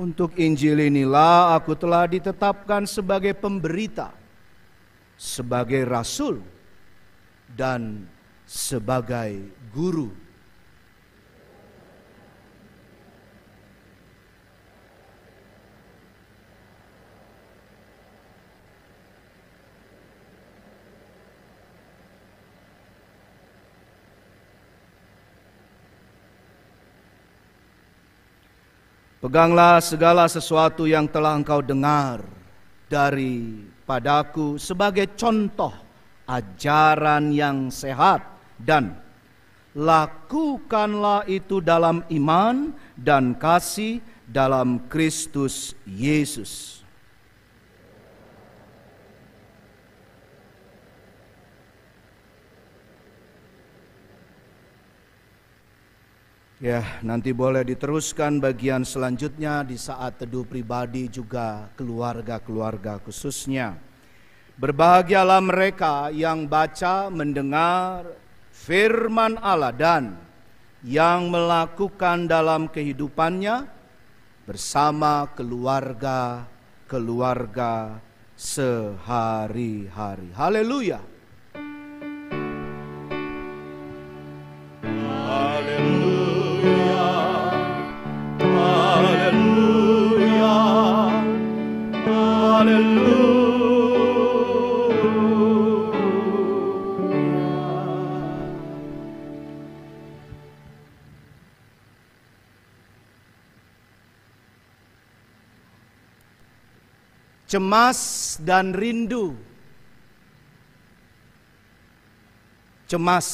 Untuk Injil inilah aku telah ditetapkan sebagai pemberita, sebagai rasul, dan sebagai guru Peganglah segala sesuatu yang telah engkau dengar dari padaku sebagai contoh ajaran yang sehat dan lakukanlah itu dalam iman dan kasih dalam Kristus Yesus. Ya, nanti boleh diteruskan bagian selanjutnya di saat teduh pribadi juga keluarga-keluarga khususnya. Berbahagialah mereka yang baca, mendengar firman Allah dan yang melakukan dalam kehidupannya bersama keluarga-keluarga sehari-hari. Haleluya. cemas dan rindu. Cemas.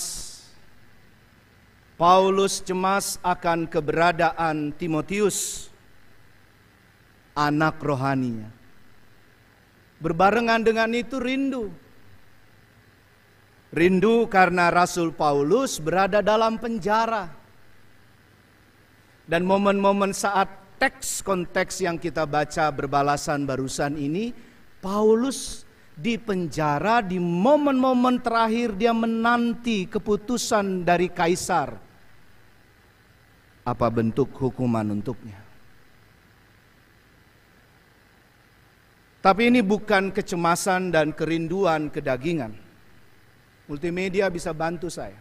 Paulus cemas akan keberadaan Timotius, anak rohaninya. Berbarengan dengan itu rindu. Rindu karena Rasul Paulus berada dalam penjara. Dan momen-momen saat teks-konteks yang kita baca berbalasan barusan ini, Paulus di penjara di momen-momen terakhir dia menanti keputusan dari kaisar. Apa bentuk hukuman untuknya? Tapi ini bukan kecemasan dan kerinduan kedagingan. Multimedia bisa bantu saya.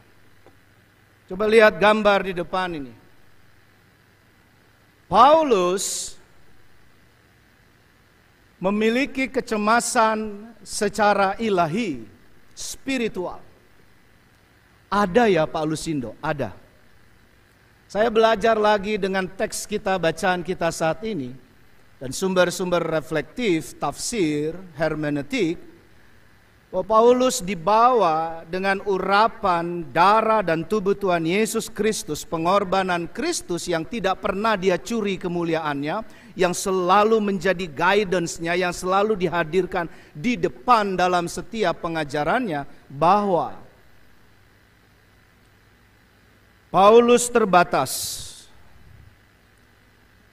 Coba lihat gambar di depan ini. Paulus memiliki kecemasan secara ilahi, spiritual. Ada ya Pak Lusindo, ada. Saya belajar lagi dengan teks kita, bacaan kita saat ini, dan sumber-sumber reflektif, tafsir, hermeneutik, bahwa oh, Paulus dibawa dengan urapan darah dan tubuh Tuhan Yesus Kristus, pengorbanan Kristus yang tidak pernah dia curi kemuliaannya, yang selalu menjadi guidance-nya, yang selalu dihadirkan di depan dalam setiap pengajarannya bahwa Paulus terbatas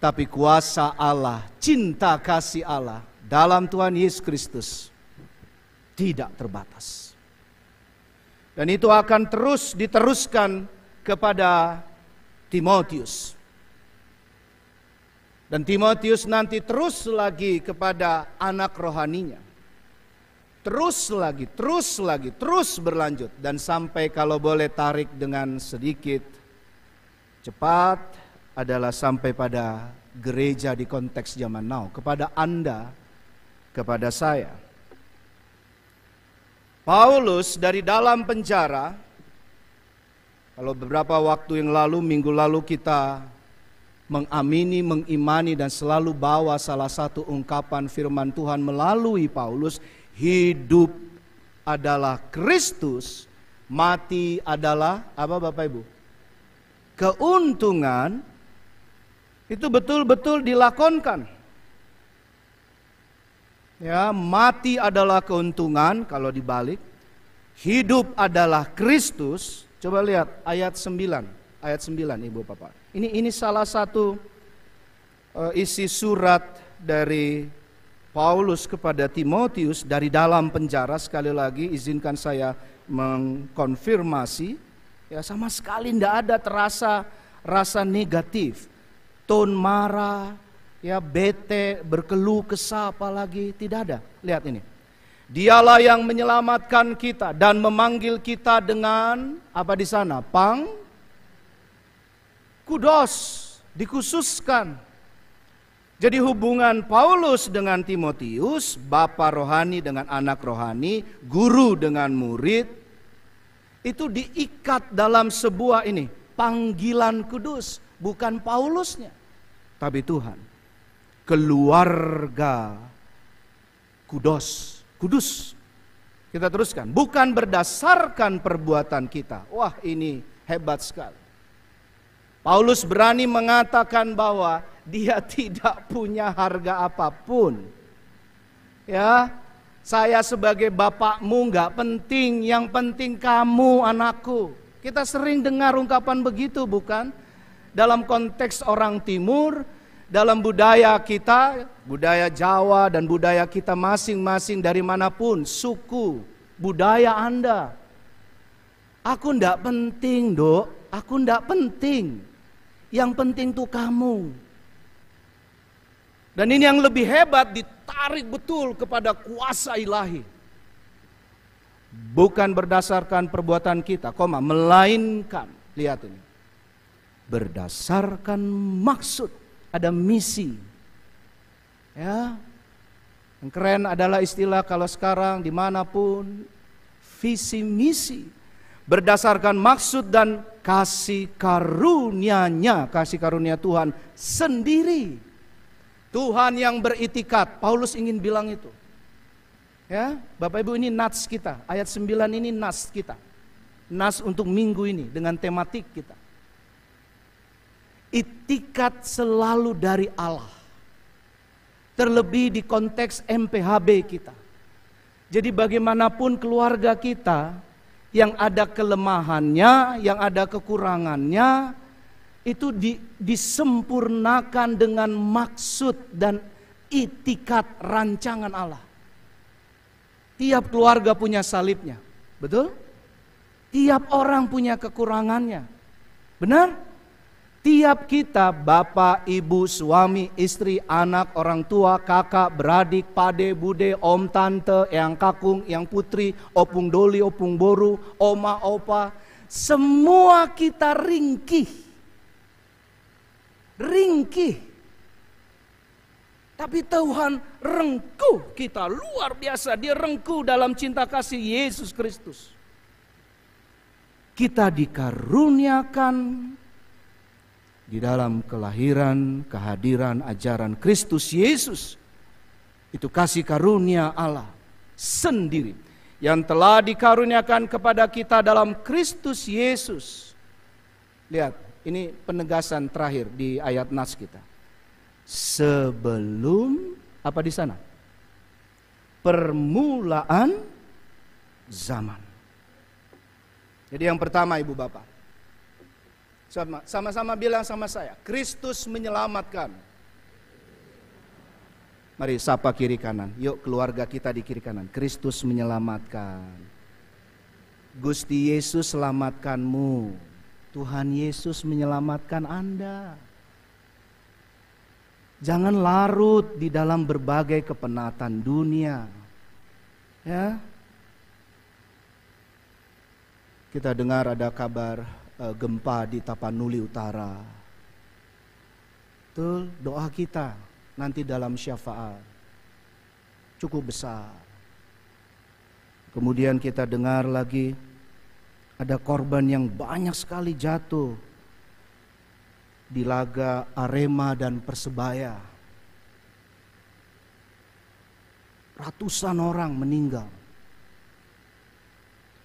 tapi kuasa Allah, cinta kasih Allah dalam Tuhan Yesus Kristus tidak terbatas. Dan itu akan terus diteruskan kepada Timotius. Dan Timotius nanti terus lagi kepada anak rohaninya. Terus lagi, terus lagi, terus berlanjut. Dan sampai kalau boleh tarik dengan sedikit cepat adalah sampai pada gereja di konteks zaman now. Kepada Anda, kepada saya. Paulus dari dalam penjara, kalau beberapa waktu yang lalu, minggu lalu kita mengamini, mengimani dan selalu bawa salah satu ungkapan firman Tuhan melalui Paulus, hidup adalah Kristus, mati adalah apa Bapak Ibu? Keuntungan itu betul-betul dilakonkan. Ya, mati adalah keuntungan kalau dibalik. Hidup adalah Kristus. Coba lihat ayat 9. Ayat 9 Ibu Bapak. Ini ini salah satu uh, isi surat dari Paulus kepada Timotius dari dalam penjara sekali lagi izinkan saya mengkonfirmasi ya sama sekali tidak ada terasa rasa negatif, ton marah, ya bete, berkeluh kesah apalagi tidak ada. Lihat ini. Dialah yang menyelamatkan kita dan memanggil kita dengan apa di sana? Pang kudus, dikhususkan. Jadi hubungan Paulus dengan Timotius, bapa rohani dengan anak rohani, guru dengan murid itu diikat dalam sebuah ini panggilan kudus, bukan Paulusnya, tapi Tuhan keluarga kudus. Kudus. Kita teruskan. Bukan berdasarkan perbuatan kita. Wah ini hebat sekali. Paulus berani mengatakan bahwa dia tidak punya harga apapun. Ya, saya sebagai bapakmu nggak penting, yang penting kamu anakku. Kita sering dengar ungkapan begitu bukan? Dalam konteks orang timur, dalam budaya kita, budaya Jawa dan budaya kita masing-masing dari manapun, suku, budaya Anda. Aku ndak penting, Dok. Aku ndak penting. Yang penting tuh kamu. Dan ini yang lebih hebat ditarik betul kepada kuasa ilahi. Bukan berdasarkan perbuatan kita, koma, melainkan lihat ini. Berdasarkan maksud ada misi. Ya. Yang keren adalah istilah kalau sekarang dimanapun visi misi berdasarkan maksud dan kasih karunia-Nya, kasih karunia Tuhan sendiri. Tuhan yang beritikat, Paulus ingin bilang itu. Ya, Bapak Ibu ini nas kita, ayat 9 ini nas kita. Nas untuk minggu ini dengan tematik kita. Itikat selalu dari Allah. Terlebih di konteks MPHB kita. Jadi bagaimanapun keluarga kita yang ada kelemahannya, yang ada kekurangannya, itu di, disempurnakan dengan maksud dan itikat rancangan Allah. Tiap keluarga punya salibnya, betul? Tiap orang punya kekurangannya, benar? Tiap kita, bapak, ibu, suami, istri, anak, orang tua, kakak, beradik, pade, bude, om, tante, yang kakung, yang putri, opung doli, opung boru, oma, opa. Semua kita ringkih. Ringkih. Tapi Tuhan rengkuh kita luar biasa. Dia rengkuh dalam cinta kasih Yesus Kristus. Kita dikaruniakan di dalam kelahiran, kehadiran ajaran Kristus Yesus. Itu kasih karunia Allah sendiri yang telah dikaruniakan kepada kita dalam Kristus Yesus. Lihat, ini penegasan terakhir di ayat nas kita. Sebelum apa di sana? Permulaan zaman. Jadi yang pertama Ibu Bapak, sama-sama bilang sama saya, Kristus menyelamatkan. Mari sapa kiri kanan. Yuk keluarga kita di kiri kanan. Kristus menyelamatkan. Gusti Yesus selamatkanmu. Tuhan Yesus menyelamatkan Anda. Jangan larut di dalam berbagai kepenatan dunia. Ya. Kita dengar ada kabar Eh, gempa di Tapanuli Utara. Itu doa kita nanti dalam syafaat cukup besar. Kemudian kita dengar lagi ada korban yang banyak sekali jatuh di laga Arema dan Persebaya. Ratusan orang meninggal.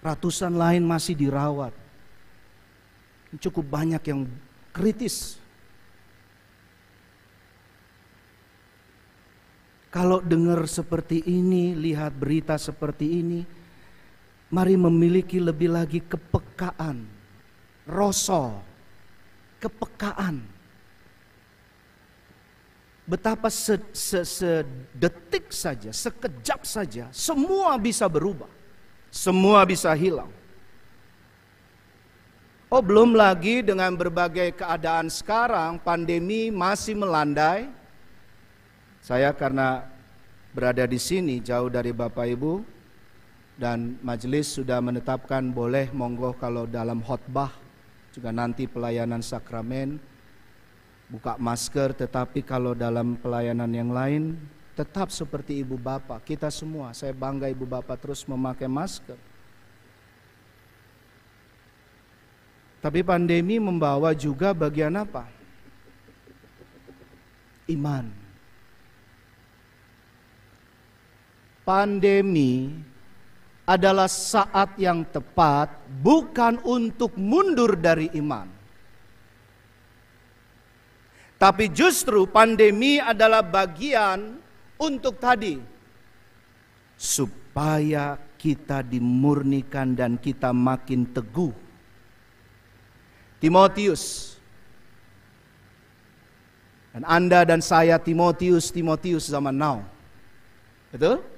Ratusan lain masih dirawat cukup banyak yang kritis. Kalau dengar seperti ini, lihat berita seperti ini, mari memiliki lebih lagi kepekaan, rosol, kepekaan. Betapa sedetik saja, sekejap saja, semua bisa berubah, semua bisa hilang. Oh, belum lagi dengan berbagai keadaan sekarang, pandemi masih melandai. Saya karena berada di sini jauh dari Bapak Ibu dan majelis sudah menetapkan boleh monggo kalau dalam khotbah juga nanti pelayanan sakramen buka masker tetapi kalau dalam pelayanan yang lain tetap seperti ibu bapak kita semua saya bangga ibu bapak terus memakai masker Tapi pandemi membawa juga bagian apa? Iman. Pandemi adalah saat yang tepat, bukan untuk mundur dari iman, tapi justru pandemi adalah bagian untuk tadi, supaya kita dimurnikan dan kita makin teguh Timotius. Dan Anda dan saya Timotius, Timotius zaman now. Betul?